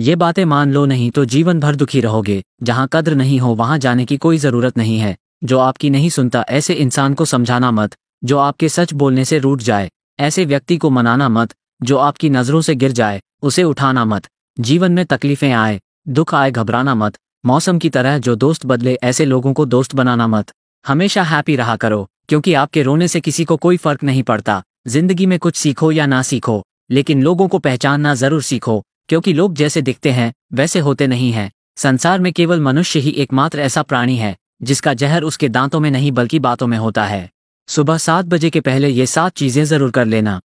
ये बातें मान लो नहीं तो जीवन भर दुखी रहोगे जहाँ कद्र नहीं हो वहाँ जाने की कोई ज़रूरत नहीं है जो आपकी नहीं सुनता ऐसे इंसान को समझाना मत जो आपके सच बोलने से रूट जाए ऐसे व्यक्ति को मनाना मत जो आपकी नज़रों से गिर जाए उसे उठाना मत जीवन में तकलीफें आए दुख आए घबराना मत मौसम की तरह जो दोस्त बदले ऐसे लोगों को दोस्त बनाना मत हमेशा हैप्पी रहा करो क्योंकि आपके रोने से किसी को कोई फर्क नहीं पड़ता जिंदगी में कुछ सीखो या ना सीखो लेकिन लोगों को पहचानना जरूर सीखो क्योंकि लोग जैसे दिखते हैं वैसे होते नहीं हैं संसार में केवल मनुष्य ही एकमात्र ऐसा प्राणी है जिसका जहर उसके दांतों में नहीं बल्कि बातों में होता है सुबह सात बजे के पहले ये सात चीजें जरूर कर लेना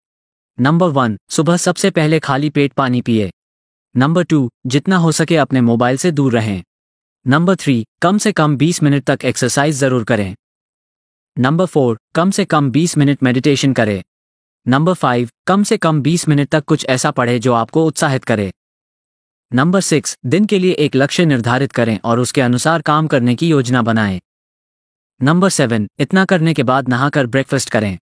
नंबर वन सुबह सबसे पहले खाली पेट पानी पिए नंबर टू जितना हो सके अपने मोबाइल से दूर रहें नंबर थ्री कम से कम 20 मिनट तक एक्सरसाइज जरूर करें नंबर फोर कम से कम 20 मिनट मेडिटेशन करें नंबर फाइव कम से कम 20 मिनट तक कुछ ऐसा पढ़े जो आपको उत्साहित करे नंबर सिक्स दिन के लिए एक लक्ष्य निर्धारित करें और उसके अनुसार काम करने की योजना बनाएं नंबर सेवन इतना करने के बाद नहाकर ब्रेकफास्ट करें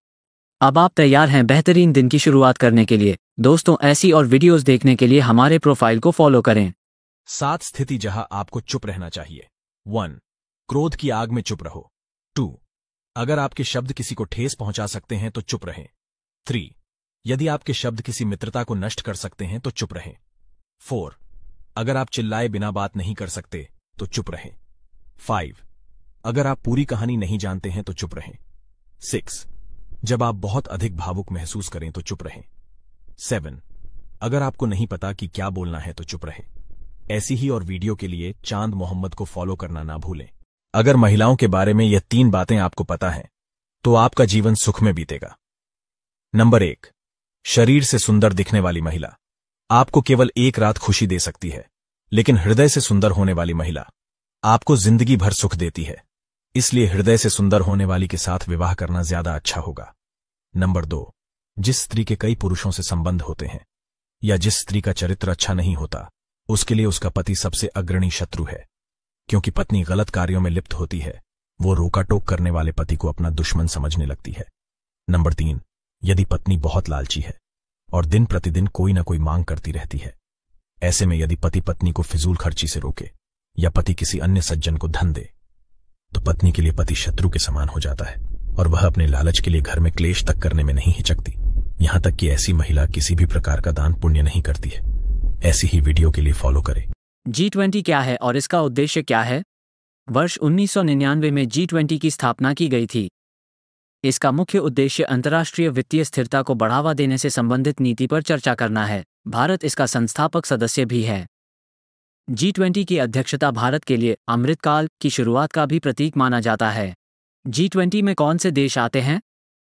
अब आप तैयार हैं बेहतरीन दिन की शुरुआत करने के लिए दोस्तों ऐसी और वीडियोस देखने के लिए हमारे प्रोफाइल को फॉलो करें सात स्थिति जहां आपको चुप रहना चाहिए वन क्रोध की आग में चुप रहो टू अगर आपके शब्द किसी को ठेस पहुंचा सकते हैं तो चुप रहें थ्री यदि आपके शब्द किसी मित्रता को नष्ट कर सकते हैं तो चुप रहें फोर अगर आप चिल्लाए बिना बात नहीं कर सकते तो चुप रहें फाइव अगर आप पूरी कहानी नहीं जानते हैं तो चुप रहें सिक्स जब आप बहुत अधिक भावुक महसूस करें तो चुप रहें सेवन अगर आपको नहीं पता कि क्या बोलना है तो चुप रहें ऐसी ही और वीडियो के लिए चांद मोहम्मद को फॉलो करना ना भूलें अगर महिलाओं के बारे में यह तीन बातें आपको पता हैं तो आपका जीवन सुख में बीतेगा नंबर एक शरीर से सुंदर दिखने वाली महिला आपको केवल एक रात खुशी दे सकती है लेकिन हृदय से सुंदर होने वाली महिला आपको जिंदगी भर सुख देती है इसलिए हृदय से सुंदर होने वाली के साथ विवाह करना ज्यादा अच्छा होगा नंबर दो जिस स्त्री के कई पुरुषों से संबंध होते हैं या जिस स्त्री का चरित्र अच्छा नहीं होता उसके लिए उसका पति सबसे अग्रणी शत्रु है क्योंकि पत्नी गलत कार्यों में लिप्त होती है वो रोका टोक करने वाले पति को अपना दुश्मन समझने लगती है नंबर तीन यदि पत्नी बहुत लालची है और दिन प्रतिदिन कोई ना कोई मांग करती रहती है ऐसे में यदि पति पत्नी को फिजूल खर्ची से रोके या पति किसी अन्य सज्जन को धन दे तो पत्नी के लिए पति शत्रु के समान हो जाता है और वह अपने लालच के लिए घर में क्लेश तक करने में नहीं हिचकती यहां तक कि ऐसी महिला किसी भी प्रकार का दान पुण्य नहीं करती है ऐसी ही वीडियो के लिए फॉलो करें जी ट्वेंटी क्या है और इसका उद्देश्य क्या है वर्ष 1999 में जी ट्वेंटी की स्थापना की गई थी इसका मुख्य उद्देश्य अंतर्राष्ट्रीय वित्तीय स्थिरता को बढ़ावा देने से संबंधित नीति पर चर्चा करना है भारत इसका संस्थापक सदस्य भी है जी ट्वेंटी की अध्यक्षता भारत के लिए अमृतकाल की शुरुआत का भी प्रतीक माना जाता है जी ट्वेंटी में कौन से देश आते हैं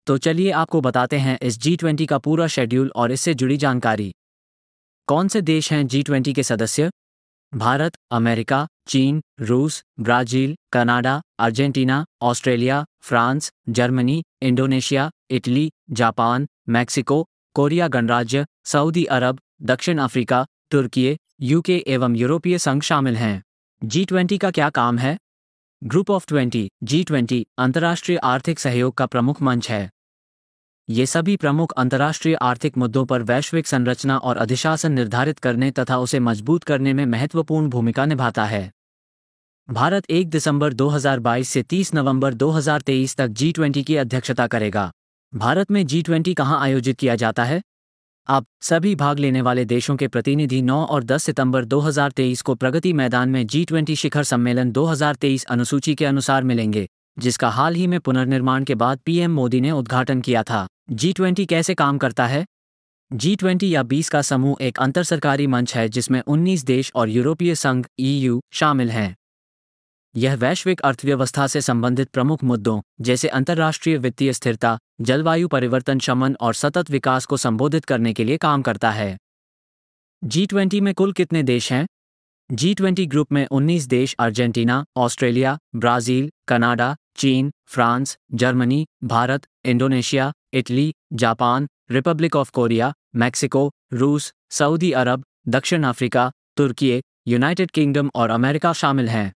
तो चलिए आपको बताते हैं इस जी ट्वेंटी का पूरा शेड्यूल और इससे जुड़ी जानकारी कौन से देश हैं जी ट्वेंटी के सदस्य भारत अमेरिका चीन रूस Brazil Canada Argentina Australia France Germany Indonesia Italy Japan Mexico Korea गणराज्य सऊदी अरब दक्षिण अफ्रीका तुर्की यूके एवं यूरोपीय संघ शामिल हैं जी ट्वेंटी का क्या काम है group of twenty G twenty अंतर्राष्ट्रीय आर्थिक सहयोग का प्रमुख मंच है ये सभी प्रमुख अंतर्राष्ट्रीय आर्थिक मुद्दों पर वैश्विक संरचना और अधिशासन निर्धारित करने तथा उसे मजबूत करने में महत्वपूर्ण भूमिका निभाता है भारत 1 दिसंबर 2022 से 30 नवंबर 2023 तक जी ट्वेंटी की अध्यक्षता करेगा भारत में जी ट्वेंटी कहाँ आयोजित किया जाता है अब सभी भाग लेने वाले देशों के प्रतिनिधि 9 और 10 सितंबर 2023 को प्रगति मैदान में जी ट्वेंटी शिखर सम्मेलन 2023 अनुसूची के अनुसार मिलेंगे जिसका हाल ही में पुनर्निर्माण के बाद पीएम मोदी ने उद्घाटन किया था जी ट्वेंटी कैसे काम करता है जी ट्वेंटी या बीस का समूह एक अंतर सरकारी मंच है जिसमें उन्नीस देश और यूरोपीय संघ ईयू e शामिल हैं यह वैश्विक अर्थव्यवस्था से संबंधित प्रमुख मुद्दों जैसे अंतर्राष्ट्रीय वित्तीय स्थिरता जलवायु परिवर्तन शमन और सतत विकास को संबोधित करने के लिए काम करता है जी ट्वेंटी में कुल कितने देश हैं जी ट्वेंटी ग्रुप में उन्नीस देश अर्जेंटीना ऑस्ट्रेलिया ब्राज़ील कनाडा चीन France Germany Bharat Indonesia Italy Japan Republic of Korea Mexico रूस सऊदी अरब दक्षिण अफ्रीका तुर्की यूनाइटेड किंगडम और अमेरिका शामिल हैं